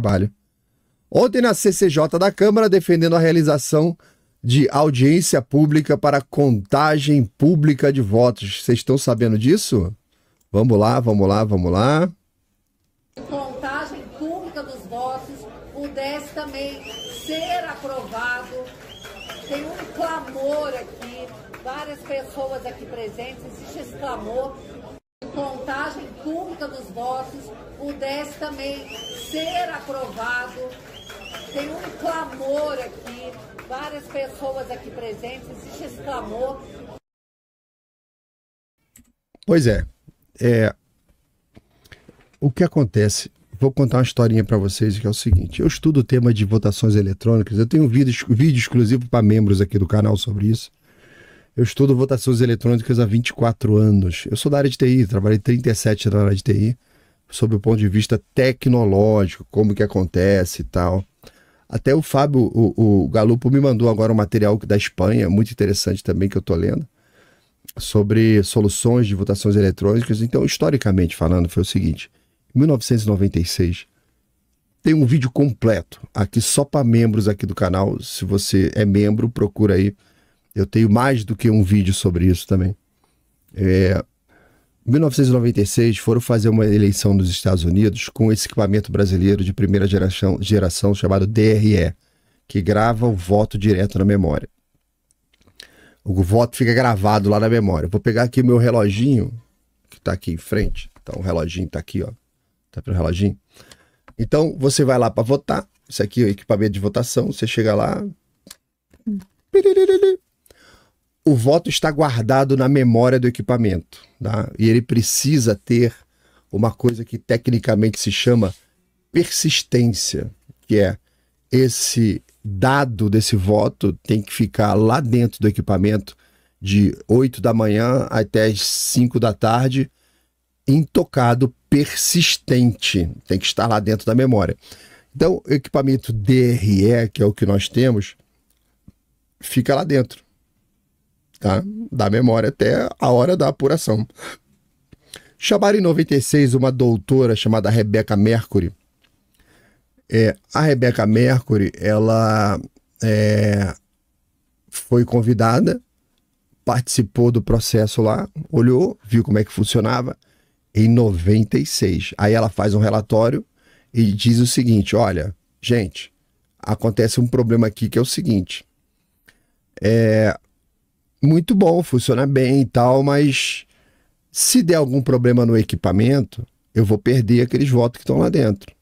trabalho. Ontem na CCJ da Câmara, defendendo a realização de audiência pública para contagem pública de votos. Vocês estão sabendo disso? Vamos lá, vamos lá, vamos lá. Contagem pública dos votos pudesse também ser aprovado. Tem um clamor aqui, várias pessoas aqui presentes, existe esse clamor contagem pública dos votos pudesse também ser aprovado. Tem um clamor aqui, várias pessoas aqui presentes, existe esse clamor. Pois é, é o que acontece? Vou contar uma historinha para vocês que é o seguinte: eu estudo o tema de votações eletrônicas, eu tenho um vídeo, vídeo exclusivo para membros aqui do canal sobre isso. Eu estudo votações eletrônicas há 24 anos. Eu sou da área de TI, trabalhei 37 na área de TI, sob o ponto de vista tecnológico, como que acontece e tal. Até o Fábio, o, o Galupo, me mandou agora um material da Espanha, muito interessante também, que eu estou lendo, sobre soluções de votações eletrônicas. Então, historicamente falando, foi o seguinte: em 1996, tem um vídeo completo aqui só para membros aqui do canal. Se você é membro, procura aí eu tenho mais do que um vídeo sobre isso também. É, 1996 foram fazer uma eleição nos Estados Unidos com esse equipamento brasileiro de primeira geração, geração chamado DRE, que grava o voto direto na memória. O voto fica gravado lá na memória. vou pegar aqui o meu reloginho, que está aqui em frente. Então o reloginho está aqui, ó. Tá o reloginho. Então você vai lá para votar. Isso aqui é o equipamento de votação. Você chega lá. Hum o voto está guardado na memória do equipamento. Tá? E ele precisa ter uma coisa que tecnicamente se chama persistência, que é esse dado desse voto tem que ficar lá dentro do equipamento de 8 da manhã até as 5 da tarde, intocado, persistente. Tem que estar lá dentro da memória. Então, o equipamento DRE, que é o que nós temos, fica lá dentro tá? da memória até a hora da apuração. Chamaram em 96 uma doutora chamada Rebecca Mercury. É, a Rebecca Mercury, ela é, foi convidada, participou do processo lá, olhou, viu como é que funcionava, em 96. Aí ela faz um relatório e diz o seguinte: olha, gente, acontece um problema aqui que é o seguinte. É, muito bom, funciona bem e tal, mas se der algum problema no equipamento, eu vou perder aqueles votos que estão lá dentro.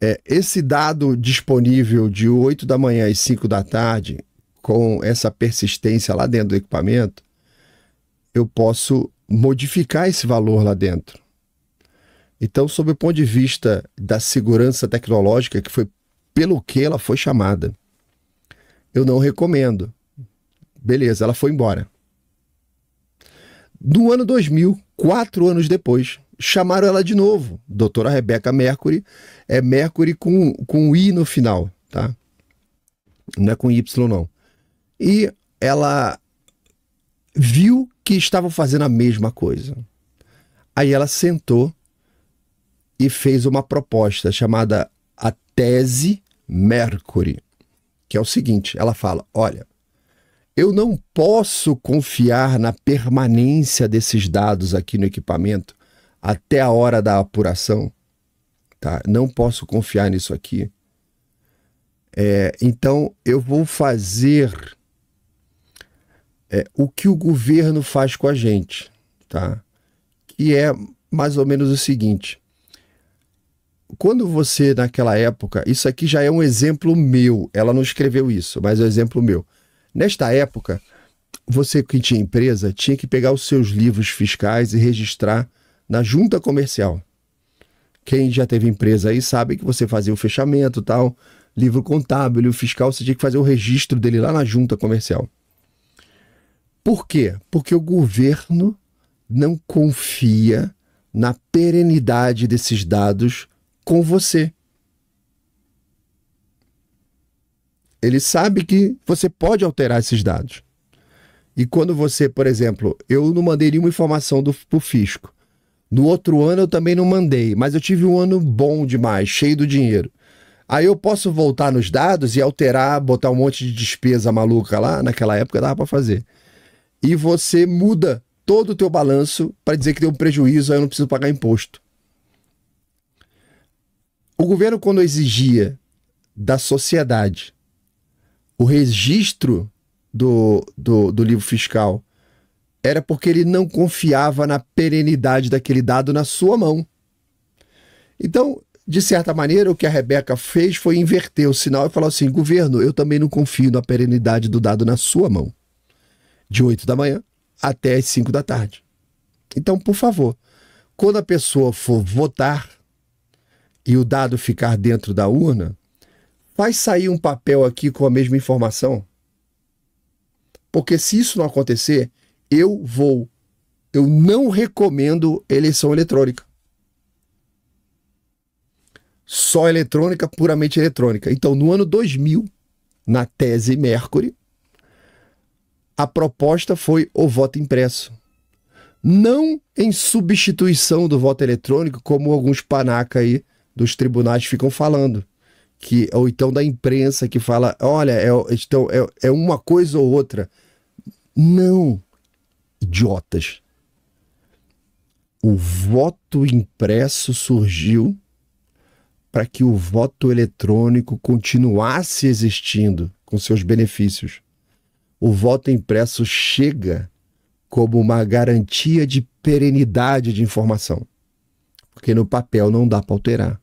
É, esse dado disponível de 8 da manhã e 5 da tarde, com essa persistência lá dentro do equipamento, eu posso modificar esse valor lá dentro. Então, sob o ponto de vista da segurança tecnológica, que foi pelo que ela foi chamada, eu não recomendo. Beleza, ela foi embora. No ano 2000, quatro anos depois, chamaram ela de novo, doutora Rebeca Mercury, é Mercury com, com I no final, tá? Não é com Y, não. E ela viu que estavam fazendo a mesma coisa. Aí ela sentou e fez uma proposta chamada a Tese Mercury, que é o seguinte: ela fala, olha, eu não posso confiar na permanência desses dados aqui no equipamento até a hora da apuração. Tá? Não posso confiar nisso aqui. É, então, eu vou fazer é, o que o governo faz com a gente, tá? que é mais ou menos o seguinte. Quando você, naquela época, isso aqui já é um exemplo meu, ela não escreveu isso, mas é um exemplo meu Nesta época, você que tinha empresa tinha que pegar os seus livros fiscais e registrar na junta comercial. Quem já teve empresa aí sabe que você fazia o fechamento tal, livro contábil, o fiscal, você tinha que fazer o registro dele lá na junta comercial. Por quê? Porque o governo não confia na perenidade desses dados com você. ele sabe que você pode alterar esses dados. E quando você, por exemplo, eu não mandei nenhuma informação do, pro fisco. No outro ano eu também não mandei, mas eu tive um ano bom demais, cheio do dinheiro. Aí eu posso voltar nos dados e alterar, botar um monte de despesa maluca lá, naquela época dava para fazer. E você muda todo o teu balanço para dizer que deu um prejuízo, aí eu não preciso pagar imposto. O governo quando exigia da sociedade o registro do, do, do livro fiscal era porque ele não confiava na perenidade daquele dado na sua mão. Então, de certa maneira, o que a Rebeca fez foi inverter o sinal e falar assim: governo, eu também não confio na perenidade do dado na sua mão, de 8 da manhã até as 5 da tarde. Então, por favor, quando a pessoa for votar e o dado ficar dentro da urna, vai sair um papel aqui com a mesma informação? Porque se isso não acontecer, eu vou. Eu não recomendo eleição eletrônica. Só eletrônica, puramente eletrônica. Então, no ano 2000, na tese Mercury, a proposta foi o voto impresso. Não em substituição do voto eletrônico, como alguns panaca aí dos tribunais ficam falando que ou então da imprensa que fala, olha, é, então, é, é uma coisa ou outra. Não, idiotas. O voto impresso surgiu para que o voto eletrônico continuasse existindo com seus benefícios. O voto impresso chega como uma garantia de perenidade de informação, porque no papel não dá para alterar.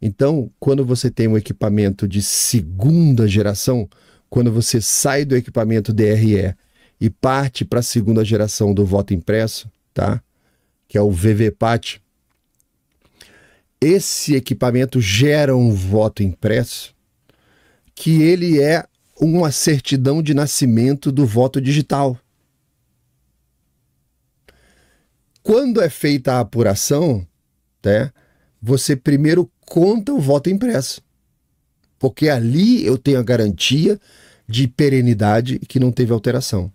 Então, quando você tem um equipamento de segunda geração, quando você sai do equipamento DRE e parte para a segunda geração do voto impresso, tá? Que é o VVPAT. Esse equipamento gera um voto impresso que ele é uma certidão de nascimento do voto digital. Quando é feita a apuração, né, você primeiro conta o voto impresso. Porque ali eu tenho a garantia de perenidade que não teve alteração.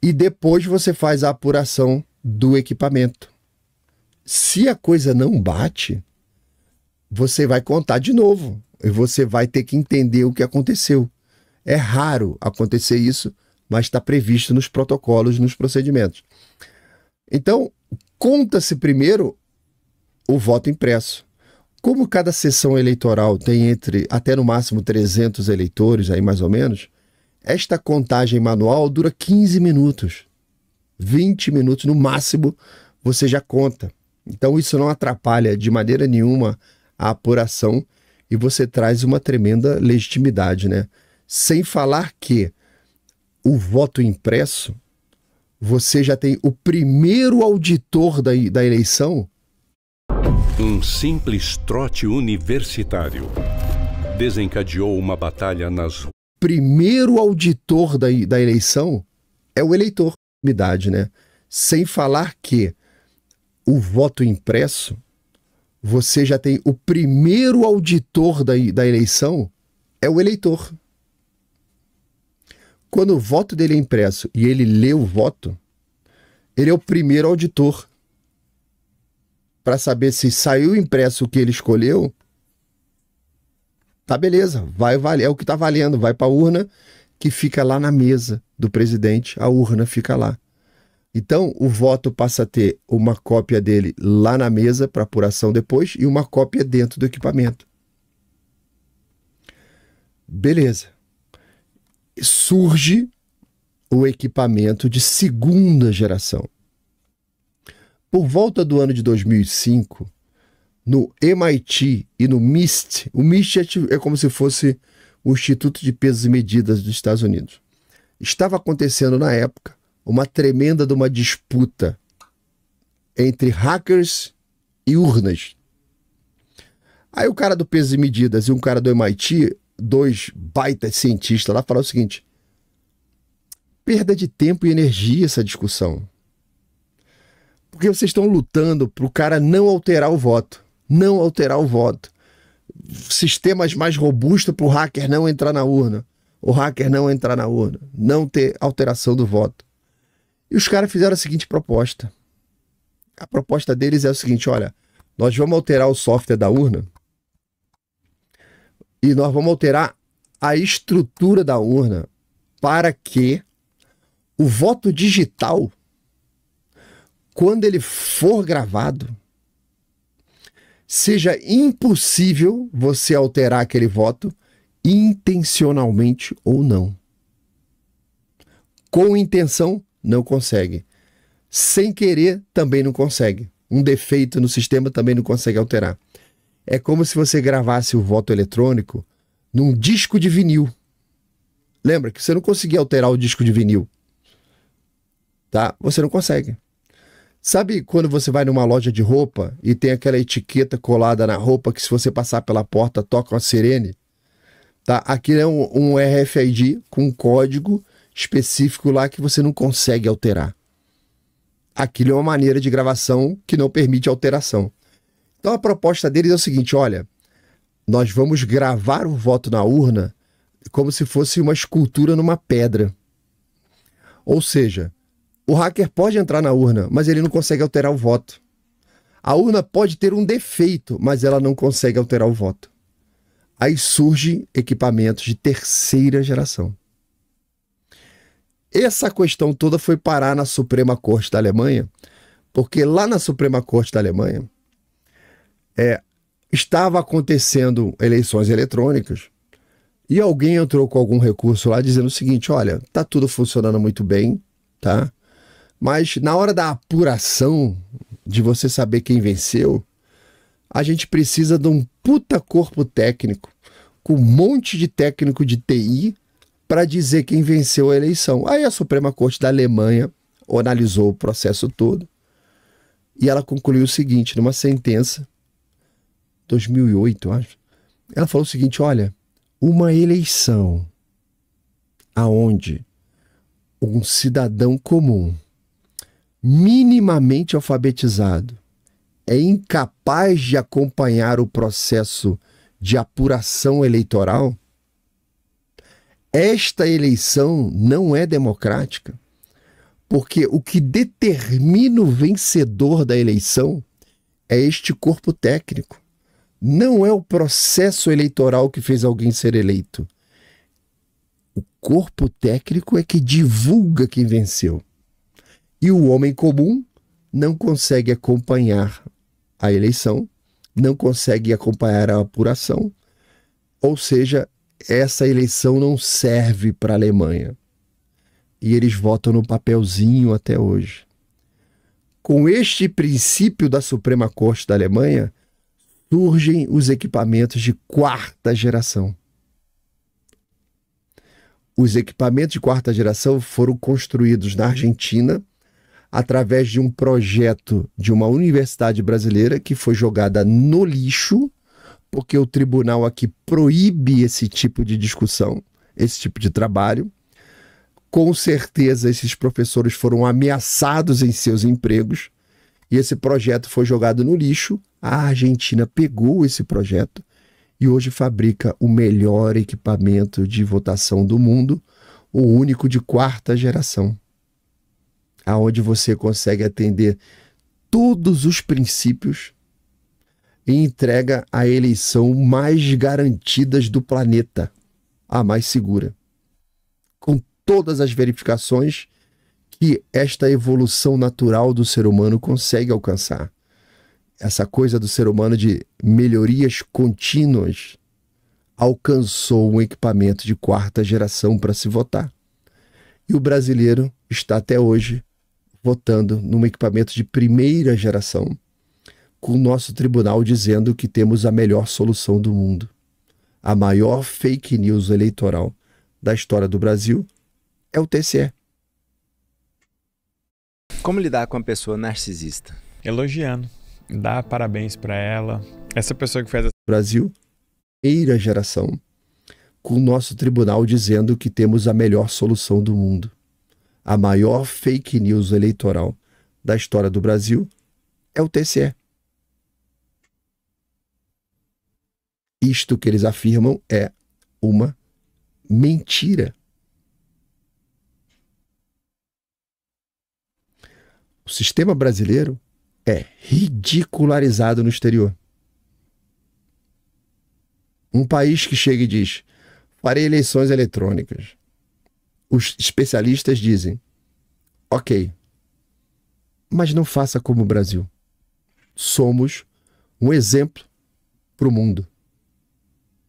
E depois você faz a apuração do equipamento. Se a coisa não bate, você vai contar de novo. E você vai ter que entender o que aconteceu. É raro acontecer isso, mas está previsto nos protocolos, nos procedimentos. Então, conta-se primeiro o voto impresso. Como cada sessão eleitoral tem entre até no máximo 300 eleitores, aí mais ou menos, esta contagem manual dura 15 minutos. 20 minutos no máximo você já conta. Então isso não atrapalha de maneira nenhuma a apuração e você traz uma tremenda legitimidade, né? Sem falar que o voto impresso, você já tem o primeiro auditor da, da eleição um simples trote universitário desencadeou uma batalha nas. Primeiro auditor da, da eleição é o eleitor. Idade, né? Sem falar que o voto impresso, você já tem o primeiro auditor da, da eleição é o eleitor. Quando o voto dele é impresso e ele lê o voto, ele é o primeiro auditor para saber se saiu impresso o que ele escolheu, tá beleza, vai valer, é o que tá valendo, vai para a urna que fica lá na mesa do presidente, a urna fica lá. Então, o voto passa a ter uma cópia dele lá na mesa para apuração depois e uma cópia dentro do equipamento. Beleza. Surge o equipamento de segunda geração. Por volta do ano de 2005, no MIT e no MIST, o MIST é, é como se fosse o Instituto de Pesos e Medidas dos Estados Unidos. Estava acontecendo na época uma tremenda de uma disputa entre hackers e urnas. Aí o cara do Pesos e Medidas e um cara do MIT, dois baitas cientistas lá, falaram o seguinte: perda de tempo e energia essa discussão porque vocês estão lutando para o cara não alterar o voto. Não alterar o voto. Sistemas mais robustos para o hacker não entrar na urna. O hacker não entrar na urna. Não ter alteração do voto. E os caras fizeram a seguinte proposta. A proposta deles é o seguinte: olha, nós vamos alterar o software da urna e nós vamos alterar a estrutura da urna para que o voto digital quando ele for gravado, seja impossível você alterar aquele voto intencionalmente ou não. Com intenção, não consegue. Sem querer, também não consegue. Um defeito no sistema também não consegue alterar. É como se você gravasse o voto eletrônico num disco de vinil. Lembra que você não conseguia alterar o disco de vinil. Tá? Você não consegue. Sabe quando você vai numa loja de roupa e tem aquela etiqueta colada na roupa que se você passar pela porta toca uma sirene? Tá? Aqui é um, um RFID com um código específico lá que você não consegue alterar. Aquilo é uma maneira de gravação que não permite alteração. Então a proposta deles é o seguinte: olha, nós vamos gravar o voto na urna como se fosse uma escultura numa pedra. Ou seja, o hacker pode entrar na urna, mas ele não consegue alterar o voto. A urna pode ter um defeito, mas ela não consegue alterar o voto. Aí surgem equipamentos de terceira geração. Essa questão toda foi parar na Suprema Corte da Alemanha, porque lá na Suprema Corte da Alemanha é, estava acontecendo eleições eletrônicas e alguém entrou com algum recurso lá dizendo o seguinte: olha, tá tudo funcionando muito bem, tá? Mas na hora da apuração, de você saber quem venceu, a gente precisa de um puta corpo técnico, com um monte de técnico de TI, para dizer quem venceu a eleição. Aí a Suprema Corte da Alemanha analisou o processo todo e ela concluiu o seguinte, numa sentença, 2008, eu acho. Ela falou o seguinte: olha, uma eleição aonde um cidadão comum minimamente alfabetizado é incapaz de acompanhar o processo de apuração eleitoral, esta eleição não é democrática, porque o que determina o vencedor da eleição é este corpo técnico. Não é o processo eleitoral que fez alguém ser eleito. O corpo técnico é que divulga quem venceu. E o homem comum não consegue acompanhar a eleição, não consegue acompanhar a apuração, ou seja, essa eleição não serve para a Alemanha. E eles votam no papelzinho até hoje. Com este princípio da Suprema Corte da Alemanha, surgem os equipamentos de quarta geração. Os equipamentos de quarta geração foram construídos na Argentina através de um projeto de uma universidade brasileira que foi jogada no lixo, porque o tribunal aqui proíbe esse tipo de discussão, esse tipo de trabalho. Com certeza, esses professores foram ameaçados em seus empregos e esse projeto foi jogado no lixo. A Argentina pegou esse projeto e hoje fabrica o melhor equipamento de votação do mundo, o único de quarta geração aonde você consegue atender todos os princípios e entrega a eleição mais garantidas do planeta, a mais segura. Com todas as verificações que esta evolução natural do ser humano consegue alcançar. Essa coisa do ser humano de melhorias contínuas alcançou um equipamento de quarta geração para se votar. E o brasileiro está até hoje votando num equipamento de primeira geração, com o nosso tribunal dizendo que temos a melhor solução do mundo. A maior fake news eleitoral da história do Brasil é o TCE. Como lidar com uma pessoa narcisista? Elogiando, dar parabéns para ela. Essa pessoa que fez a... Brasil, primeira geração, com o nosso tribunal dizendo que temos a melhor solução do mundo a maior fake news eleitoral da história do Brasil é o TCE. Isto que eles afirmam é uma mentira. O sistema brasileiro é ridicularizado no exterior. Um país que chega e diz: farei eleições eletrônicas os especialistas dizem: ok, mas não faça como o Brasil. Somos um exemplo para o mundo.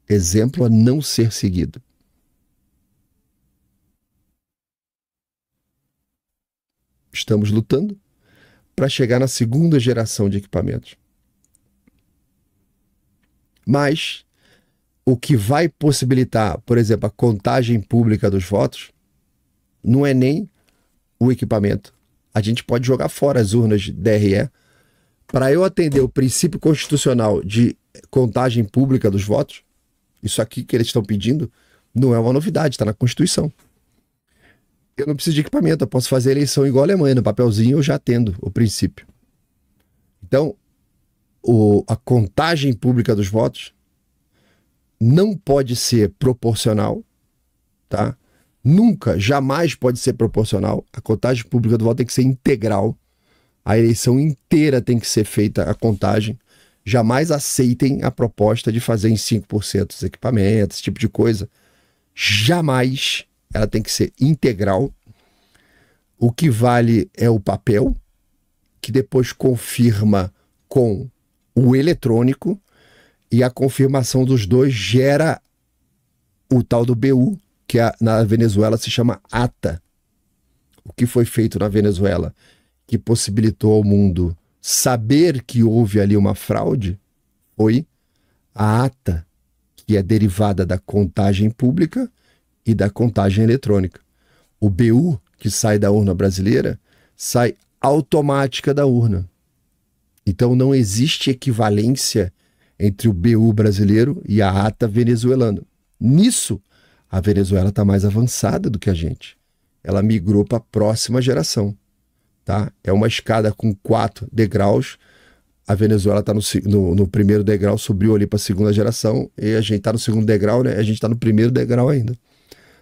Exemplo a não ser seguido. Estamos lutando para chegar na segunda geração de equipamentos. Mas o que vai possibilitar, por exemplo, a contagem pública dos votos não é nem o equipamento. A gente pode jogar fora as urnas de DRE. Para eu atender o princípio constitucional de contagem pública dos votos, isso aqui que eles estão pedindo, não é uma novidade, está na Constituição. Eu não preciso de equipamento, eu posso fazer eleição igual a Alemanha, no papelzinho eu já atendo o princípio. Então, o, a contagem pública dos votos não pode ser proporcional, tá? nunca, jamais pode ser proporcional. A contagem pública do voto tem que ser integral. A eleição inteira tem que ser feita a contagem. Jamais aceitem a proposta de fazer em 5% os equipamentos, esse tipo de coisa. Jamais. Ela tem que ser integral. O que vale é o papel, que depois confirma com o eletrônico, e a confirmação dos dois gera o tal do BU, que a, na Venezuela se chama ATA. O que foi feito na Venezuela que possibilitou ao mundo saber que houve ali uma fraude foi a ATA, que é derivada da contagem pública e da contagem eletrônica. O BU, que sai da urna brasileira, sai automática da urna. Então não existe equivalência entre o BU brasileiro e a ata venezuelana. Nisso, a Venezuela está mais avançada do que a gente. Ela migrou para a próxima geração. Tá? É uma escada com quatro degraus. A Venezuela está no, no, no, primeiro degrau, subiu ali para a segunda geração, e a gente está no segundo degrau, né? a gente está no primeiro degrau ainda.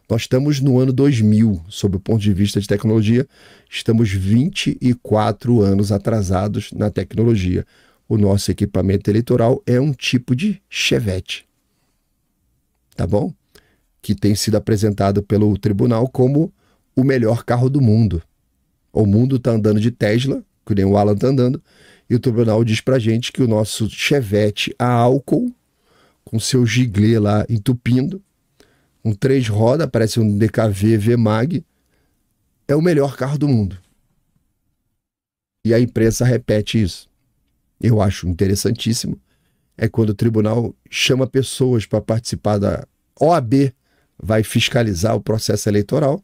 Nós estamos no ano 2000, sob o ponto de vista de tecnologia, estamos 24 anos atrasados na tecnologia. O nosso equipamento eleitoral é um tipo de chevette. Tá bom? que tem sido apresentado pelo tribunal como o melhor carro do mundo. O mundo está andando de Tesla, que nem o Alan está andando, e o tribunal diz para gente que o nosso Chevette a álcool, com seu giglê lá entupindo, um três roda, parece um DKV V Mag, é o melhor carro do mundo. E a imprensa repete isso. Eu acho interessantíssimo. É quando o tribunal chama pessoas para participar da OAB vai fiscalizar o processo eleitoral.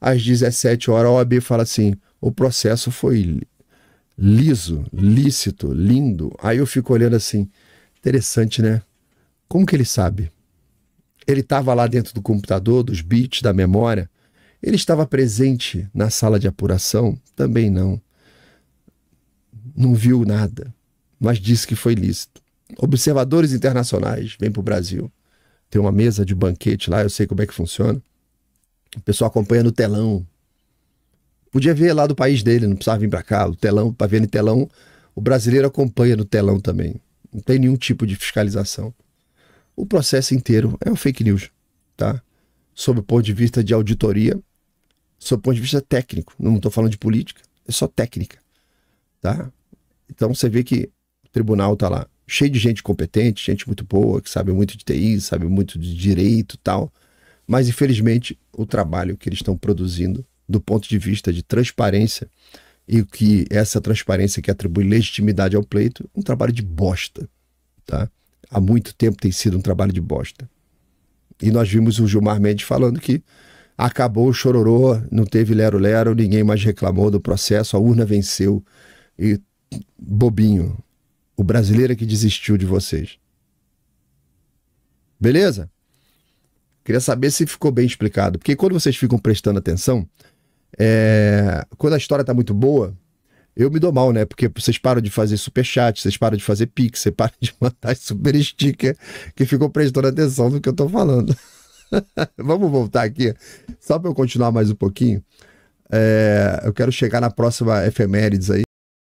Às 17 horas, a OAB fala assim: o processo foi liso, lícito, lindo. Aí eu fico olhando assim: interessante, né? Como que ele sabe? Ele estava lá dentro do computador, dos bits, da memória. Ele estava presente na sala de apuração? Também não. Não viu nada, mas disse que foi lícito. Observadores internacionais vêm para o Brasil tem uma mesa de banquete lá, eu sei como é que funciona. O pessoal acompanha no telão. Podia ver lá do país dele, não precisava vir para cá. O telão, para ver no telão, o brasileiro acompanha no telão também. Não tem nenhum tipo de fiscalização. O processo inteiro é um fake news, tá? Sob o ponto de vista de auditoria, sob o ponto de vista técnico. Não estou falando de política, é só técnica, tá? Então você vê que o tribunal está lá cheio de gente competente, gente muito boa, que sabe muito de TI, sabe muito de direito tal. Mas, infelizmente, o trabalho que eles estão produzindo, do ponto de vista de transparência, e que essa transparência que atribui legitimidade ao pleito, é um trabalho de bosta. Tá? Há muito tempo tem sido um trabalho de bosta. E nós vimos o Gilmar Mendes falando que acabou o chororô, não teve lero-lero, ninguém mais reclamou do processo, a urna venceu. E bobinho, o brasileiro é que desistiu de vocês. Beleza? Queria saber se ficou bem explicado. Porque quando vocês ficam prestando atenção, é... quando a história tá muito boa, eu me dou mal, né? Porque vocês param de fazer superchat, vocês param de fazer pix, vocês param de mandar super sticker, que ficou prestando atenção no que eu tô falando. Vamos voltar aqui, só para eu continuar mais um pouquinho. É... eu quero chegar na próxima efemérides aí.